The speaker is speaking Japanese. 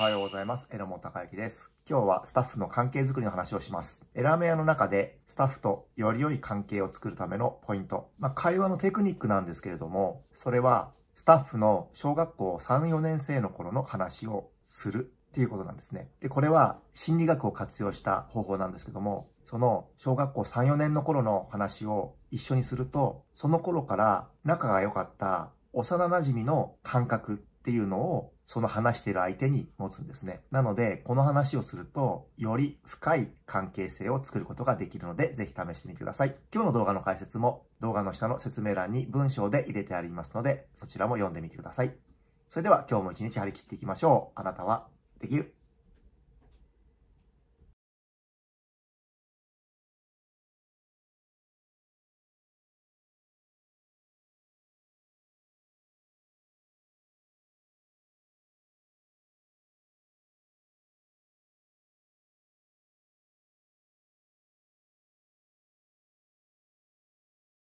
おはようございます。榎本隆之です。今日はスタッフの関係づくりの話をします。エラメアの中でスタッフとより良い関係を作るためのポイント。まあ、会話のテクニックなんですけれども、それはスタッフの小学校3、4年生の頃の話をするっていうことなんですね。で、これは心理学を活用した方法なんですけども、その小学校3、4年の頃の話を一緒にすると、その頃から仲が良かった幼馴染の感覚っていうのをその話している相手に持つんですね。なので、この話をすると、より深い関係性を作ることができるので、ぜひ試してみてください。今日の動画の解説も、動画の下の説明欄に文章で入れてありますので、そちらも読んでみてください。それでは今日も一日張り切っていきましょう。あなたはできる。